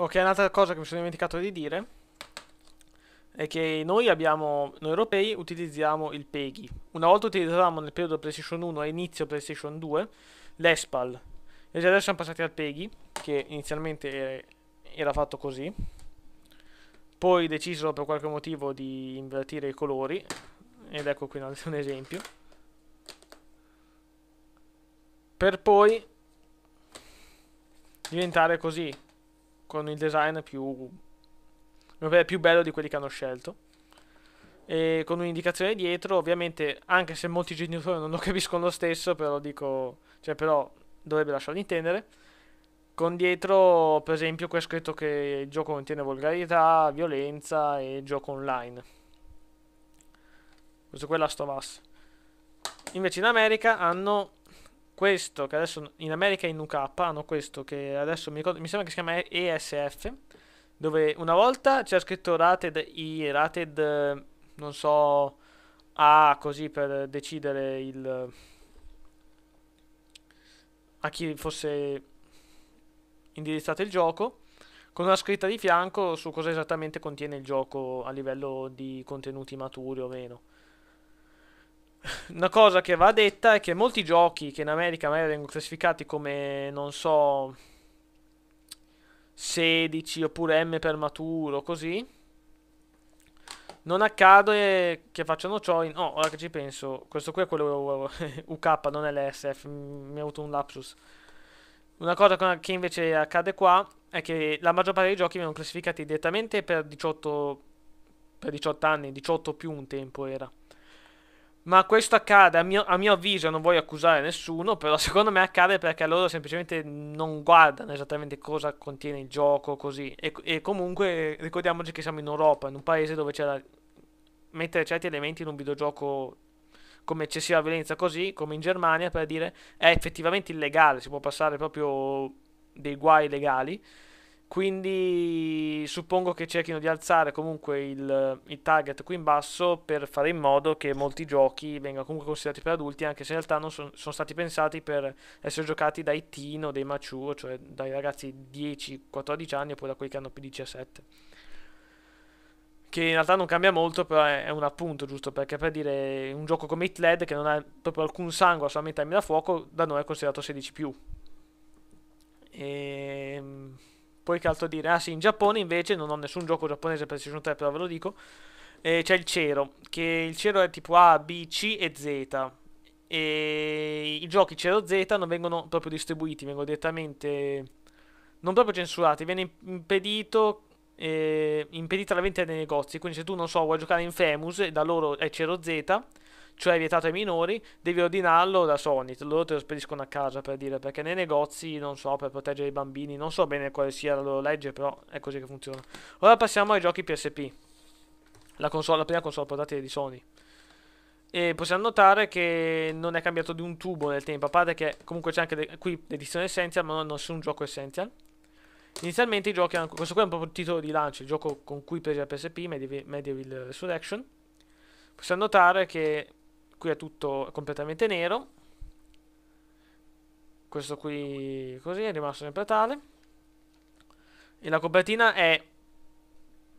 Ok, un'altra cosa che mi sono dimenticato di dire è che noi abbiamo, noi europei utilizziamo il PEGI. Una volta utilizzavamo nel periodo PlayStation 1 e inizio PlayStation 2 l'ESPAL. E adesso siamo passati al PEGI, che inizialmente era fatto così. Poi decisero per qualche motivo di invertire i colori. Ed ecco qui un esempio. Per poi diventare così con il design più, più bello di quelli che hanno scelto. E con un'indicazione dietro, ovviamente, anche se molti genitori non lo capiscono lo stesso, però dico, cioè, però dovrebbe lasciarli intendere. Con dietro, per esempio, qui è scritto che il gioco contiene volgarità, violenza e gioco online. Questo qua è Last Invece in America hanno questo che adesso in America in UK hanno questo che adesso mi, ricordo, mi sembra che si chiama ESF dove una volta c'era scritto rated I, rated non so A così per decidere il a chi fosse indirizzato il gioco con una scritta di fianco su cosa esattamente contiene il gioco a livello di contenuti maturi o meno. Una cosa che va detta è che molti giochi che in America magari vengono classificati come, non so, 16 oppure M per maturo, così, non accade che facciano ciò in... Oh, ora che ci penso, questo qui è quello UK, non è l'SF, mi ha avuto un lapsus. Una cosa che invece accade qua è che la maggior parte dei giochi vengono classificati direttamente per 18, per 18 anni, 18 più un tempo era. Ma questo accade, a mio, a mio, avviso, non voglio accusare nessuno, però secondo me accade perché loro semplicemente non guardano esattamente cosa contiene il gioco, così. E, e comunque ricordiamoci che siamo in Europa, in un paese dove c'era mettere certi elementi in un videogioco come eccessiva violenza, così come in Germania, per dire, è effettivamente illegale, si può passare proprio dei guai legali. Quindi suppongo che cerchino di alzare comunque il, il, target qui in basso per fare in modo che molti giochi vengano comunque considerati per adulti, anche se in realtà non so, sono stati pensati per essere giocati dai teen o dai mature, cioè dai ragazzi 10-14 anni oppure da quelli che hanno più di 17 che in realtà non cambia molto, però è un appunto, giusto? Perché per dire un gioco come Hit LED, che non ha proprio alcun sangue, solamente armi da fuoco, da noi è considerato 16 più. E... Ehm, poi che altro dire? Ah sì, in Giappone invece non ho nessun gioco giapponese per PlayStation 3, però ve lo dico. Eh, c'è il cero, che il cero è tipo A, B, C e Z. E i giochi cero Z non vengono proprio distribuiti, vengono direttamente... Non proprio censurati, viene impedito eh, impedita la vendita dei negozi. Quindi, se tu non so, vuoi giocare in Famous da loro è Cero Z, cioè è vietato ai minori, devi ordinarlo da Sony, loro te lo spediscono a casa per dire, perché nei negozi, non so, per proteggere i bambini, non so bene quale sia la loro legge, però è così che funziona. Ora passiamo ai giochi PSP, la, console, la prima console portatile di Sony. E possiamo notare che non è cambiato di un tubo nel tempo, a parte che comunque c'è anche de- qui l'edizione Essential, ma non nessun gioco Essential. Inizialmente i giochi erano. Questo qui è un proprio il titolo di lancio, il gioco con cui prese la PSP, Medieval Resurrection. Possiamo notare che qui è tutto completamente nero questo qui così è rimasto sempre tale e la copertina è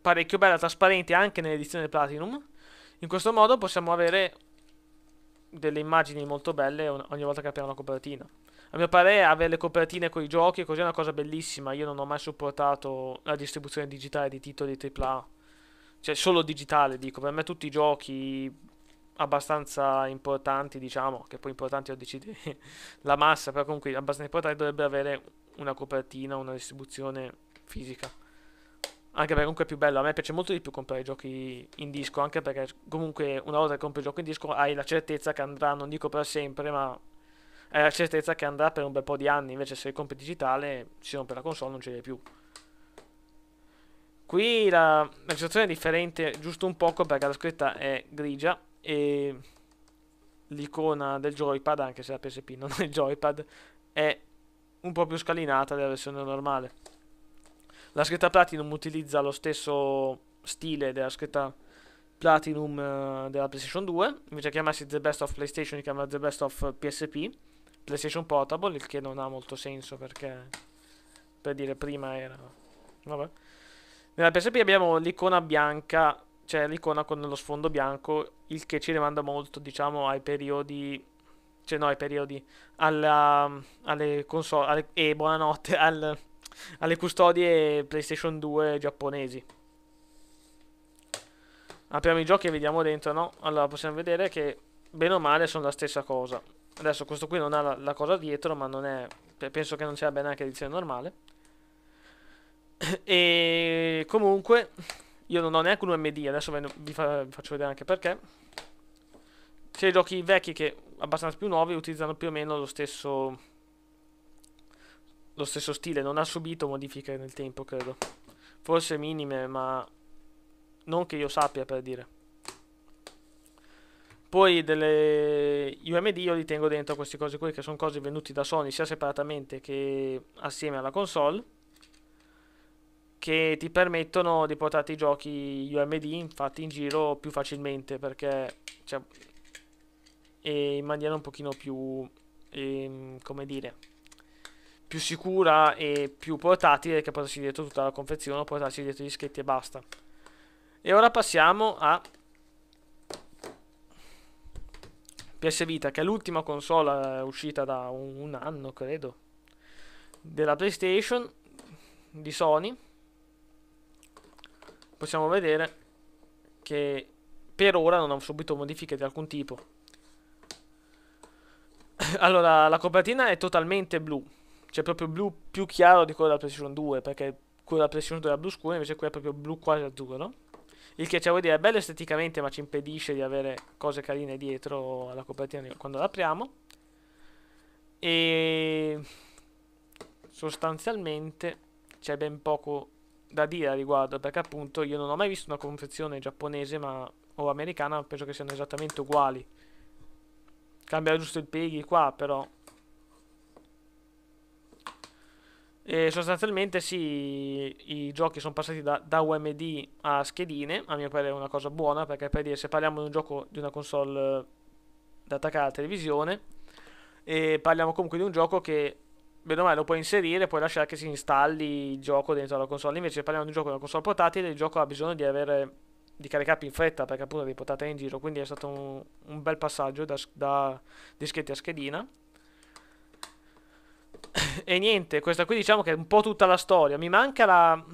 parecchio bella, trasparente anche nell'edizione Platinum in questo modo possiamo avere delle immagini molto belle ogni volta che apriamo la copertina a mio parere avere le copertine con i giochi così è una cosa bellissima io non ho mai supportato la distribuzione digitale di titoli AAA cioè solo digitale dico per me tutti i giochi abbastanza importanti, diciamo, che poi importanti ho decidi la massa, però comunque abbastanza importanti dovrebbe avere una copertina, una distribuzione fisica. Anche perché comunque è più bello, a me piace molto di più comprare i giochi in disco, anche perché comunque una volta che compri il gioco in disco hai la certezza che andrà, non dico per sempre, ma hai la certezza che andrà per un bel po' di anni, invece se compri digitale, se non per la console non ce l'hai più. Qui la, la situazione è differente giusto un poco perché la scritta è grigia e l'icona del joypad, anche se la PSP non è il joypad, è un po' più scalinata della versione normale. La scritta Platinum utilizza lo stesso stile della scritta Platinum eh, della PlayStation 2, invece di chiamarsi The Best of PlayStation si chiama The Best of PSP, PlayStation Portable, il che non ha molto senso perché, per dire, prima era... Vabbè. Nella PSP abbiamo l'icona bianca c'è l'icona con lo sfondo bianco, il che ci rimanda molto, diciamo, ai periodi cioè no, ai periodi, alla, alle console, alle, e eh, buonanotte, al, alle custodie PlayStation 2 giapponesi. Apriamo i giochi e vediamo dentro, no? Allora, possiamo vedere che, bene o male, sono la stessa cosa. Adesso questo qui non ha la, la cosa dietro, ma non è, penso che non sia bene anche edizione normale. e comunque, io non ho neanche un UMD, adesso vi, fa, vi faccio vedere anche perché. Sia cioè, i giochi vecchi che abbastanza più nuovi utilizzano più o meno lo stesso, lo stesso stile, non ha subito modifiche nel tempo, credo. Forse minime, ma non che io sappia per dire. Poi delle UMD io li tengo dentro queste cose qui che sono cose venute da Sony sia separatamente che assieme alla console che ti permettono di portarti i giochi UMD infatti in giro più facilmente perché cioè, in maniera un pochino più ehm, come dire più sicura e più portatile che portarci dietro tutta la confezione o portarci dietro gli dischetti e basta e ora passiamo a PS Vita che è l'ultima console eh, uscita da un, un anno credo della PlayStation di Sony possiamo vedere che per ora non ho subito modifiche di alcun tipo. allora, la copertina è totalmente blu. Cioè proprio blu più chiaro di quello della PlayStation 2, perché quella della PlayStation 2 era blu scuro, invece qui è proprio blu quasi azzurro. Il che, cioè, vuol dire, è bello esteticamente, ma ci impedisce di avere cose carine dietro alla copertina quando l'apriamo. E sostanzialmente c'è ben poco da dire a riguardo perché appunto io non ho mai visto una confezione giapponese ma, o americana, penso che siano esattamente uguali. Cambia giusto il peggy qua però. E sostanzialmente sì, i giochi sono passati da, da, UMD a schedine, a mio parere è una cosa buona perché per dire se parliamo di un gioco di una console eh, da attaccare alla televisione e parliamo comunque di un gioco che bene o male lo puoi inserire e puoi lasciare che si installi il gioco dentro la console. Invece parliamo di un gioco di una console portatile, il gioco ha bisogno di avere di caricarli in fretta perché appunto li portate in giro, quindi è stato un, un bel passaggio da, da dischetti a schedina. e niente, questa qui diciamo che è un po' tutta la storia. Mi manca la,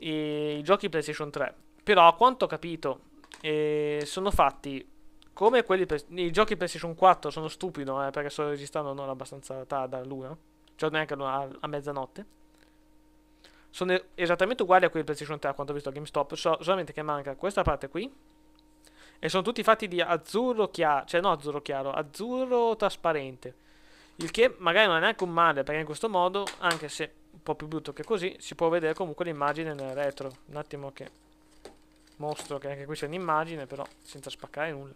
i, i giochi PlayStation 3, però a quanto ho capito eh, sono fatti come quelli... I giochi PlayStation 4 sono stupido eh, perché sto registrando non abbastanza tardi a luna. Cioè neanche a, a mezzanotte. Sono esattamente uguali a quelli di PlayStation 3 a quanto ho visto a GameStop, so, solamente che manca questa parte qui. E sono tutti fatti di azzurro chiaro, cioè no azzurro chiaro, azzurro trasparente. Il che magari non è neanche un male, perché in questo modo, anche se un po' più brutto che così, si può vedere comunque l'immagine nel retro. Un attimo che mostro che anche qui c'è un'immagine, però senza spaccare nulla.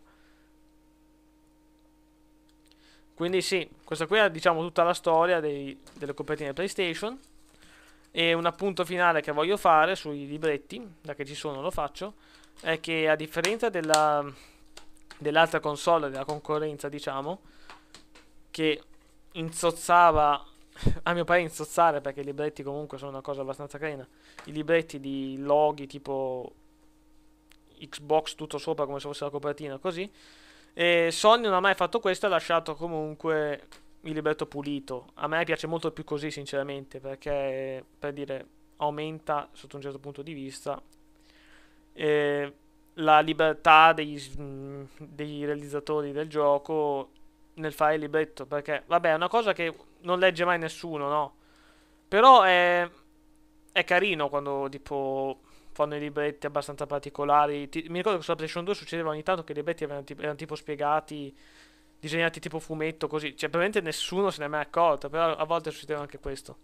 Quindi sì, questa qui è diciamo tutta la storia dei, delle copertine PlayStation. E un appunto finale che voglio fare sui libretti, da che ci sono lo faccio, è che a differenza della, dell'altra console, della concorrenza diciamo, che insozzava, a mio parere insozzare perché i libretti comunque sono una cosa abbastanza carina, i libretti di loghi tipo Xbox tutto sopra come se fosse la copertina, così, e Sony non ha mai fatto questo e ha lasciato comunque il libretto pulito. A me piace molto più così, sinceramente, perché per dire aumenta sotto un certo punto di vista eh, la libertà dei, degli, realizzatori del gioco nel fare il libretto. Perché, vabbè, è una cosa che non legge mai nessuno, no? Però è, è carino quando tipo fanno i libretti abbastanza particolari. Ti, mi ricordo che sulla PlayStation 2 succedeva ogni tanto che i libretti erano, erano tipo spiegati, disegnati tipo fumetto, così. Cioè, probabilmente nessuno se ne è mai accorto, però a volte succedeva anche questo.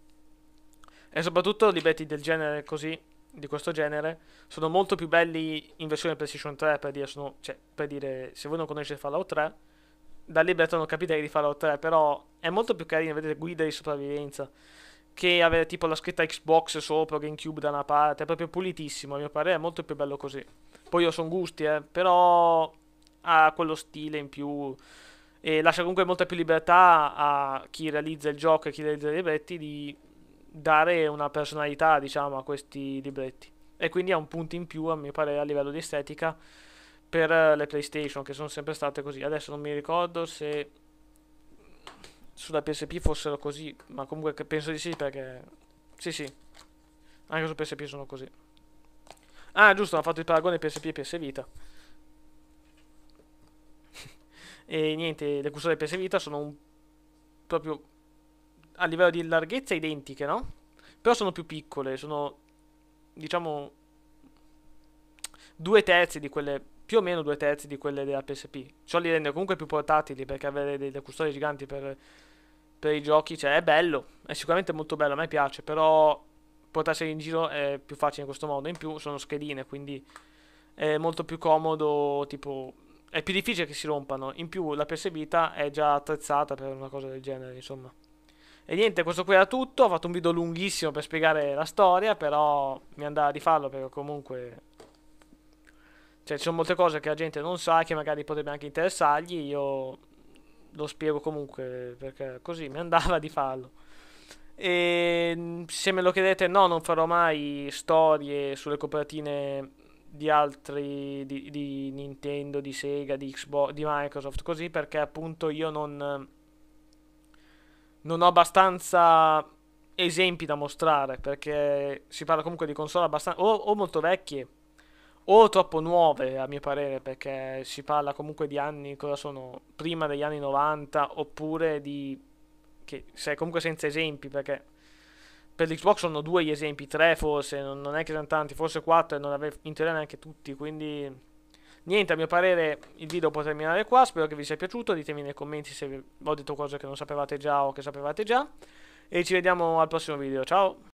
E soprattutto libretti del genere così, di questo genere, sono molto più belli in versione PlayStation 3, per dire, sono, cioè, per dire se voi non conoscete Fallout 3, dal libretto non capite di Fallout 3, però è molto più carino, vedete, guida di sopravvivenza che avere tipo la scritta Xbox sopra, GameCube da una parte, è proprio pulitissimo, a mio parere è molto più bello così. Poi io sono gusti, eh, però ha quello stile in più e lascia comunque molta più libertà a chi realizza il gioco e chi realizza i libretti di dare una personalità, diciamo, a questi libretti. E quindi ha un punto in più, a mio parere, a livello di estetica per le PlayStation, che sono sempre state così. Adesso non mi ricordo se sulla PSP fossero così, ma comunque penso di sì perché... Sì, sì. Anche su PSP sono così. Ah, giusto, hanno fatto il paragone PSP e PS Vita. e niente, le custodie PS Vita sono un... proprio a livello di larghezza identiche, no? Però sono più piccole, sono diciamo due terzi di quelle più o meno due terzi di quelle della PSP. Ciò li rende comunque più portatili perché avere delle custodie giganti per per i giochi, cioè è bello, è sicuramente molto bello, a me piace, però portarsi in giro è più facile in questo modo, in più sono schedine, quindi è molto più comodo, tipo è più difficile che si rompano, in più la PS Vita è già attrezzata per una cosa del genere, insomma. E niente, questo qui era tutto, ho fatto un video lunghissimo per spiegare la storia, però mi andava di farlo perché comunque cioè ci sono molte cose che la gente non sa che magari potrebbe anche interessargli, io lo spiego comunque perché così mi andava di farlo. E mm, se me lo chiedete, no, non farò mai storie sulle copertine di altri di, di Nintendo, di Sega, di Xbox, di Microsoft, così perché appunto io non non ho abbastanza esempi da mostrare perché si parla comunque di console abbastanza o, o molto vecchie o troppo nuove a mio parere perché si parla comunque di anni cosa sono prima degli anni 90 oppure di che sei comunque senza esempi perché per l'Xbox sono due gli esempi, tre forse, non, non è che siano tanti, forse quattro e non avevo in teoria neanche tutti, quindi niente, a mio parere il video può terminare qua, spero che vi sia piaciuto, ditemi nei commenti se ho detto cose che non sapevate già o che sapevate già e ci vediamo al prossimo video, ciao!